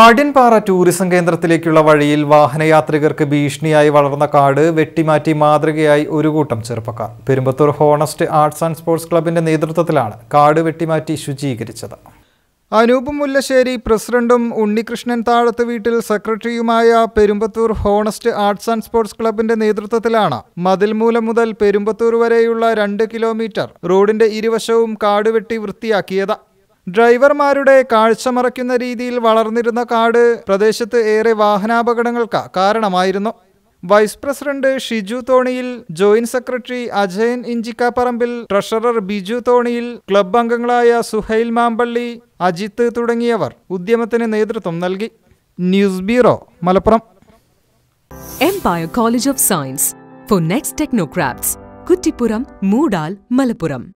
ആടിൻപാറ tourism കേന്ദ്രത്തിലേക്കുള്ള വഴിയിൽ വാഹനയാത്രികർക്ക് ഭീഷണിയായി വളർന്ന കാട് വെട്ടിമാറ്റി മാതൃകയായി ഒരു കൂട്ടം ചെറുപ്പക്കാർ Perumbathur honest arts and sports ക്ലബിന്റെ നേതൃത്വത്തിലാണ് കാട് വെട്ടിമാറ്റി ശുചീകരിച്ചത് അനൂപ് മുല്ലശ്ശേരി പ്രസിഡന്റും ഉണ്ണികൃഷ്ണൻ താഴത്ത് വീട്ടിൽ സെക്രട്ടറിയുമായ Perumbathur honest arts and sports ക്ലബിന്റെ നേതൃത്വത്തിലാണ് മതിൽമൂലം മുതൽ പെരുമ്പത്തൂർ വരെയുള്ള രണ്ട് കിലോമീറ്റർ റോഡിന്റെ ഇരുവശവും കാടുവെട്ടി വൃത്തിയാക്കിയത് ഡ്രൈവർമാരുടെ കാഴ്ച മറയ്ക്കുന്ന രീതിയിൽ വളർന്നിരുന്ന കാട് പ്രദേശത്ത് ഏറെ വാഹനാപകടങ്ങൾക്ക് കാരണമായിരുന്നു വൈസ് പ്രസിഡന്റ് ഷിജു തോണിയിൽ ജോയിന്റ് സെക്രട്ടറി അജയൻ ഇഞ്ചിക്കാപ്പറമ്പിൽ ട്രഷറർ ബിജു തോണിയിൽ ക്ലബ് അംഗങ്ങളായ സുഹൈൽ മാമ്പള്ളി അജിത്ത് തുടങ്ങിയവർ ഉദ്യമത്തിന് നേതൃത്വം നൽകി news bureau Malappuram empire college of science for next technocraft Kuttippuram Moodal Malappuram